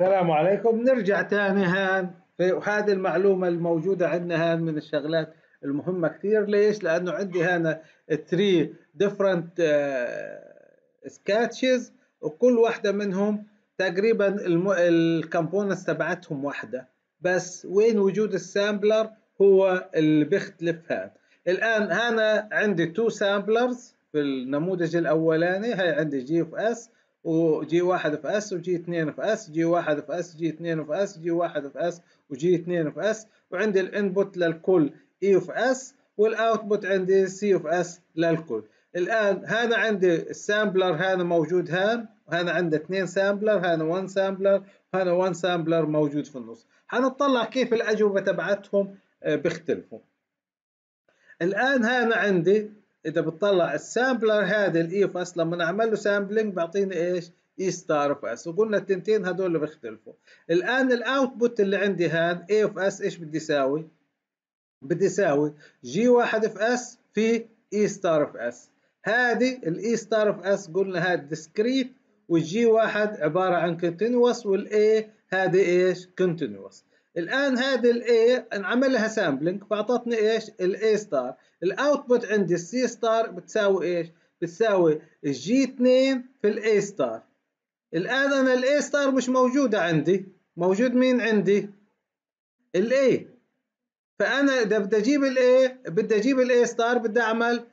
السلام عليكم نرجع تاني هان وهذه المعلومة الموجودة عندنا هان من الشغلات المهمة كثير ليش؟ لأنه عندي هنا 3 different سكاتشز آه، وكل واحدة منهم تقريبا الكمبوننتس تبعتهم واحدة بس وين وجود السامبلر هو اللي بيختلف هان الآن أنا عندي 2 سامبلرز في النموذج الأولاني هاي عندي جي اوف اس وجي واحد في اس وجي اثنين في اس جي واحد في اس جي اثنين في اس جي واحد في اس وجي اثنين في اس وعندي الانبوت للكل اي e في اس والاوتبوت عندي سي في اس للكل الان هذا عندي السامبلر هذا موجود هان وهنا عندي اثنين سامبلر هنا 1 سامبلر هنا 1 سامبلر موجود في النص حنطلع كيف الاجوبه تبعتهم آه، بيختلفوا الان هنا عندي اذا بتطلع السامبلر هذا الايف اصلا e من اعمل له سامبلينج بيعطيني ايش اي ستار اوف اس وقلنا التنتين هذول اللي بيختلفوا الان الاوتبوت اللي عندي هذا اي اوف اس ايش بدي يساوي بدي يساوي جي واحد اوف اس في اي ستار اوف اس هذه الاي ستار اوف اس قلنا هذا ديسكريت والجي واحد عباره عن كونتينوس والاي هذه ايش كونتينوس الان هذه الاي انعمل لها سامبلينج فاعطتني ايش الاي ستار الاوتبوت عندي السي ستار بتساوي ايش بتساوي الجي 2 في الاي ستار الان انا الاي ستار مش موجوده عندي موجود مين عندي الاي فانا اذا بدي اجيب الاي بدي اجيب الاي ستار بدي اعمل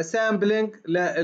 سامبلينج آه،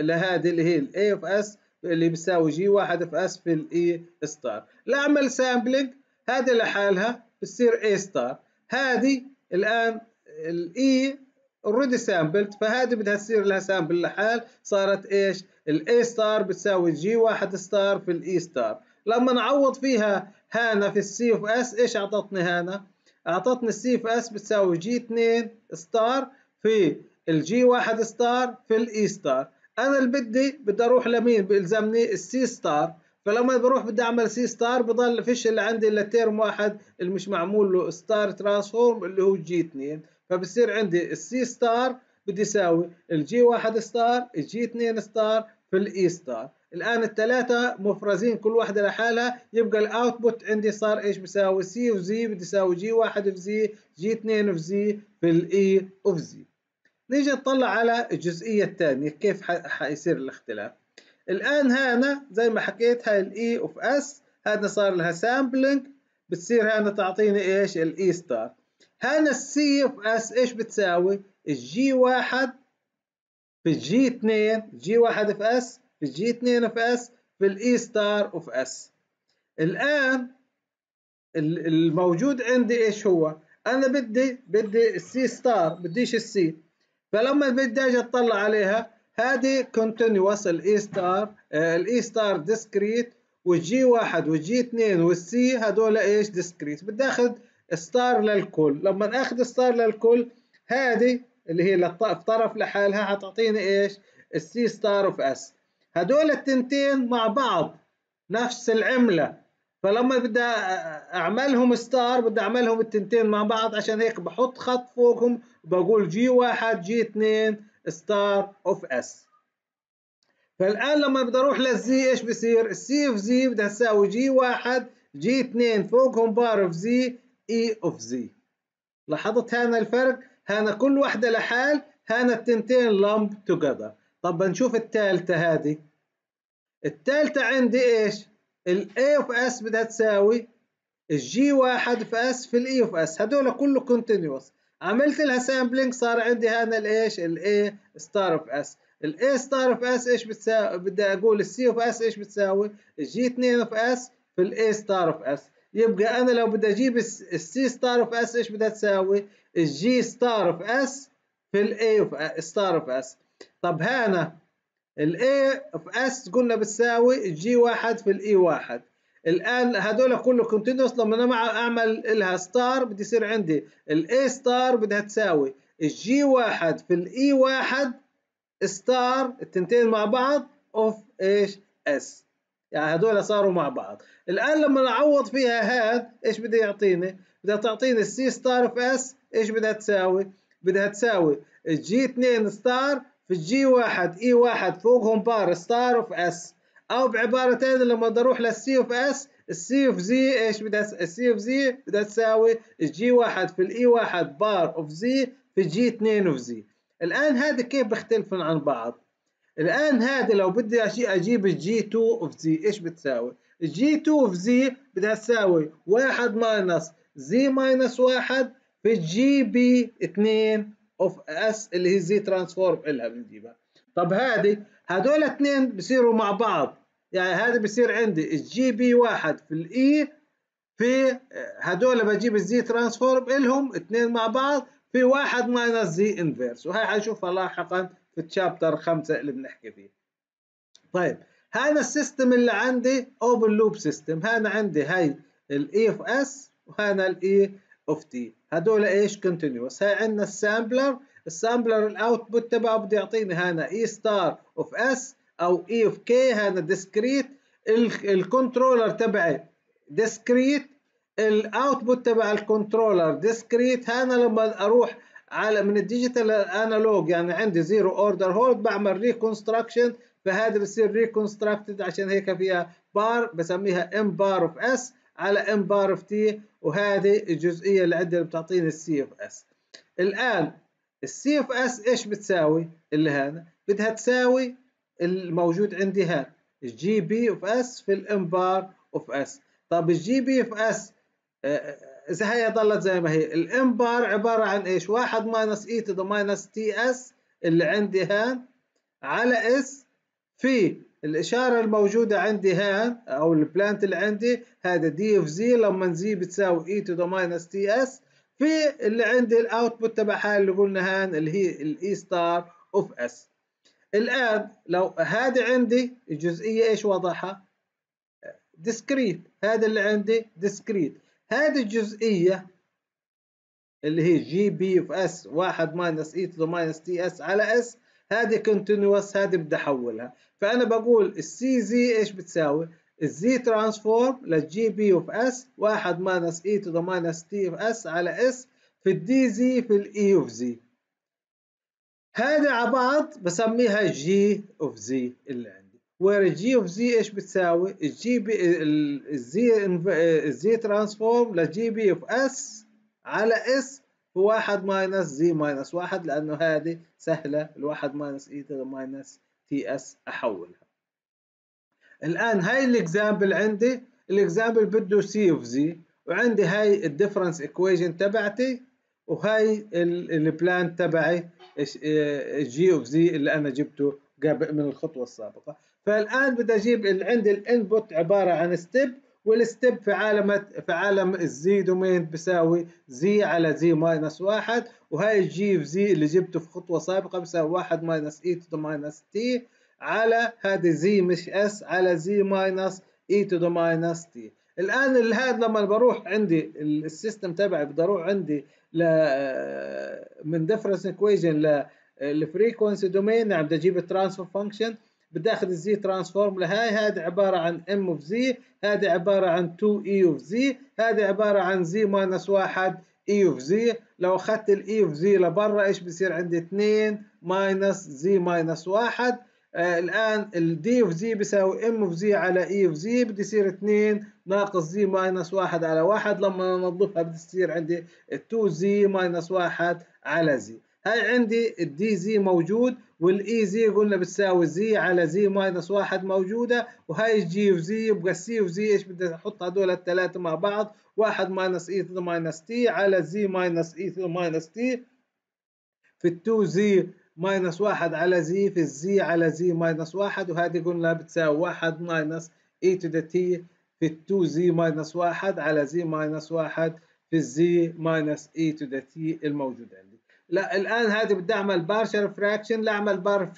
لهذه اللي هي الاي اف اس اللي بيساوي جي واحد اوف اس في الاي ستار لاعمل سامبلينج هذه لحالها بتصير A ستار هذه الآن الإي اوريدي سامبلت فهذه بدها تصير لها سامبل لحال صارت ايش؟ الاي ستار بتساوي جي واحد ستار في الاي ستار e لما نعوض فيها هانا في السي اوف اس ايش اعطتني هانا؟ اعطتني السي اوف اس بتساوي جي 2 ستار في الجي واحد ستار في الاي ستار e انا اللي بدي بدي اروح لمين؟ بيلزمني السي ستار فلما بروح بدي اعمل سي ستار بضل فيش اللي عندي الا تيرم واحد اللي مش معمول له ستار ترانسفورم اللي هو جي 2 فبصير عندي السي ستار بدي يساوي الجي واحد ستار الجي 2 ستار في الاي e ستار الان الثلاثه مفرزين كل واحده لحالها يبقى الاوتبوت عندي صار ايش بيساوي سي اوف زي بدي يساوي جي واحد اوف زي جي 2 اوف زي في الاي اوف زي نيجي نطلع على الجزئيه الثانيه كيف حيصير الاختلاف الآن هنا زي ما حكيت هاي الإي أوف e إس هذا صار لها سامبلينج بتصير هنا تعطيني إيش الإي ستار e هنا السي أوف إس إيش بتساوي الجي واحد في الجي 2 جي واحد في اس في الجي 2 في اس في الاي ستار اوف اس الان الموجود عندي ايش هو انا بدي بدي السي ستار بديش السي فلما بدي اجي اطلع عليها هذه كونتينوس الاي ستار الاي ستار ديسكريت والجي واحد والجي اثنين والسي هذول ايش ديسكريت بدي اخذ ستار للكل لما اخذ ستار للكل هذه اللي هي الطرف لحالها حتعطيني ايش السي ستار اوف اس هذول التنتين مع بعض نفس العمله فلما بدي اعملهم ستار بدي اعملهم التنتين مع بعض عشان هيك بحط خط فوقهم بقول جي واحد جي اثنين ستار اوف اس فالآن لما بدي أروح للزي إيش بصير؟ السي أوف زي بدها تساوي جي واحد جي اثنين فوقهم بار أوف زي إي أوف زي لاحظت هنا الفرق؟ هنا كل واحدة لحال هنا التنتين لمب توجذر طب بنشوف الثالثة هذه الثالثة عندي إيش؟ الإي أوف إس بدها تساوي الجي واحد في إس في الإي أوف إس هدول كله كونتينيوس عملت لها سامبلينج صار عندي هنا الايش الاي ستار اوف اس الاي ستار اوف اس ايش بتساوي بدي اقول السي اوف اس ايش بتساوي الجي 2 اوف اس في الاي ستار اوف اس يبقى انا لو بدي اجيب السي ستار اوف اس ايش بدها تساوي الجي ستار اوف اس في الاي اوف ستار اوف اس طب هنا الاي اوف اس قلنا بتساوي جي واحد في الاي e واحد الان هذول كله كونتينوس لما انا اعمل لها ستار بدي يصير عندي الاي ستار بدها تساوي الجي واحد في الاي e واحد ستار التنتين مع بعض اوف ايش اس يعني هذول صاروا مع بعض الان لما اعوض فيها هاد ايش بده يعطيني بدها تعطيني السي ستار في اس ايش بدها تساوي بدها تساوي الجي 2 ستار في الجي 1 اي 1 فوقهم بار ستار في اس او بعباره ثانيه لما بدي اروح للسي اوف اس السي اوف زي ايش بدها السي اوف زي بدها تساوي الجي واحد في الاي e واحد بار اوف زي في جي اثنين اوف زي الان هذا كيف بيختلفن عن بعض الان هذا لو بدي اجيب الجي 2 اوف زي ايش بتساوي الجي 2 اوف زي بدها تساوي واحد ماينس زي ماينس واحد في الجي بي 2 اوف اس اللي هي زي ترانسفورم الها بنجيبها طب هذه هذول اثنين بصيروا مع بعض يعني هذا بصير عندي الجي بي واحد في الاي e في آه، هدول بجيب الزي ترانسفورم الهم اثنين مع بعض في واحد ماينس زي انفيرس وهي حنشوفها لاحقا في الشابتر خمسة اللي بنحكي فيه طيب هذا السيستم اللي عندي اوبن لوب سيستم هذا عندي هاي الاي اوف e اس وهنا الاي اوف e تي هدول ايش كونتينوس هاي عندنا السامبلر السامبلر الاوتبوت تبعه بده يعطيني هنا اي ستار اوف اس او اي اوف كي هذا ديسكريت الكنترولر تبعي ديسكريت الاوتبوت تبع الكنترولر ديسكريت هنا لما اروح على من الديجيتال للانالوج يعني عندي زيرو اوردر هولد بعمل ريكونستراكشن فهذا بصير ريكونستراكتد عشان هيك فيها بار بسميها ام بار اوف اس على ام بار اوف تي وهذه الجزئيه اللي عندنا اللي بتعطيني السي اوف اس الان السي اوف اس ايش بتساوي اللي هذا بدها تساوي الموجود عندي هان جي بي اوف اس في الام بار اوف اس طب الجي بي اوف اس اذا هي ضلت زي ما هي الام بار عباره عن ايش واحد ماينس اي تو ذا ماينس تي اس اللي عندي هان على اس في الاشاره الموجوده عندي هان او البلانت اللي عندي هذا دي اوف زي لما زي بتساوي اي تو ذا ماينس تي اس في اللي عندي الاوتبوت تبعها اللي قلنا هان اللي هي الاي ستار اوف اس الآن لو هذا عندي الجزئية إيش وضعها؟ ديسكريت هذا اللي عندي ديسكريت هذه الجزئية اللي هي جي بي في اس 1 ماينس اي تو ذا ماينس تي اس على اس هذه كونتينوس هذه بدي احولها فانا بقول السي زي ايش بتساوي؟ الزي ترانسفورم للجي بي اوف اس 1 ماينس اي تو ذا ماينس تي اوف اس على اس في الدي زي في الاي اوف زي هذا بعض بسميها جي اوف زي اللي عندي وير جي اوف زي ايش بتساوي الجي بي الزي الزي ترانسفورم لجي بي اوف اس على اس هو واحد ماينس زي ماينس واحد لانه هذه سهله الواحد ماينس اي ترى ماينس تي اس احولها الان هاي الاكزامبل عندي الاكزامبل بده سي اوف زي وعندي هاي الديفرنس ايكويجن تبعتي وهي البلان تبعي جي اوف زي اللي انا جبته قبل من الخطوه السابقه فالان بدي اجيب اللي عندي الانبوت عباره عن ستيب والستيب في عالم في عالم الزي دومين بيساوي زي على زي ماينس واحد وهي الجي اوف زي اللي جبته في خطوه سابقه بيساوي واحد ماينس اي تو ذا ماينس تي على هذه زي مش اس على زي ماينس اي تو ذا ماينس تي الان هذا لما بروح عندي السيستم تبعي بدي اروح عندي ل آه، من ديفرنس ايكويجن للفريكونسي دومين عم بدي اجيب الترانسفور فانكشن بدي اخذ الزي ترانسفورم لهاي هذه عباره عن ام اوف زي هذه عباره عن 2 اي اوف زي هذه عباره عن زي ماينس 1 اي اوف زي لو اخذت الاي اوف زي لبرا ايش بصير عندي 2 ماينس زي ماينس 1 آه، الان الآن الدي اوف زي بيساوي ام اوف زي على اي اوف زي بدي يصير 2 ناقص زي ماينس 1 على 1 لما ننظفها بدي يصير عندي 2 زي ماينس 1 على زي هاي عندي الدي زي موجود والاي زي e قلنا بتساوي زي على زي ماينس 1 موجوده وهاي الجي اوف زي يبقى السي اوف زي ايش بدي احط هدول الثلاثه مع بعض 1 ماينس اي ماينس تي على زي ماينس اي ماينس تي في 2 زي ماينس واحد على زي في الزي على زي ماينس واحد وهذه قلنا بتساوي واحد ماينس اي تو ذا تي في التو زي ماينس واحد على زي ماينس واحد في الزي ماينس اي تو ذا تي الموجود عندنا لا الان هذه بدي اعمل بارشل فراكشن لاعمل اعمل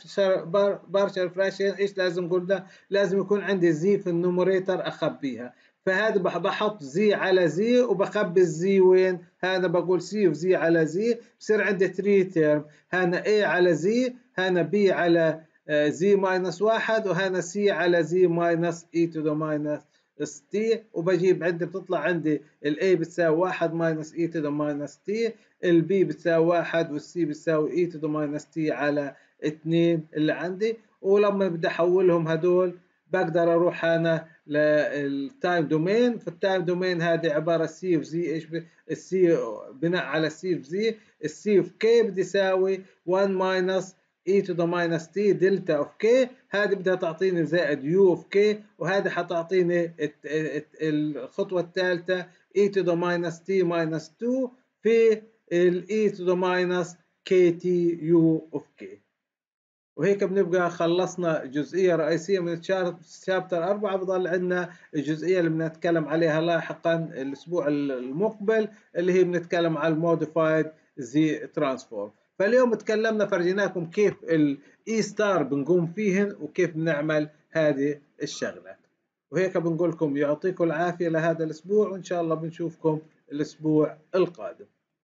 بارشل فراكشن ايش لازم ده لازم يكون عندي زي في النومريتر اخبيها فهذا بحط زي على زي وبخبي الزي وين هذا بقول سي في زي على زي بصير عندي 3 تيرم هنا اي على زي هنا بي على زي آه، ماينس واحد وهنا سي على زي ماينس اي تو ذا ماينس اس تي وبجيب عندي بتطلع عندي الاي بتساوي 1 ماينس اي تو ذا ماينس تي البي بتساوي 1 والسي بتساوي اي تو ذا ماينس تي على 2 اللي عندي ولما بدي احولهم هدول بقدر اروح انا للتايم دومين فالتايم دومين هذه عباره سي اوف زي ايش السي بناء على سي اوف زي السي اوف كي بدي يساوي 1 ماينس اي تو ذا ماينس تي دلتا اوف كي هذه بدها تعطيني زائد يو اوف كي وهذه حتعطيني الخطوه الثالثه اي تو ذا ماينس تي ماينس 2 في الاي تو ذا ماينس كي تي يو اوف كي وهيك بنبقى خلصنا جزئية رئيسية من الشابتر أربعة بضل عندنا الجزئية اللي بنتكلم عليها لاحقا الأسبوع المقبل اللي هي بنتكلم على الموديفايد زي ترانسفورم فاليوم تكلمنا فرجيناكم كيف الاي ستار بنقوم فيهن وكيف بنعمل هذه الشغلات وهيك بنقول لكم يعطيكم العافيه لهذا الاسبوع وان شاء الله بنشوفكم الاسبوع القادم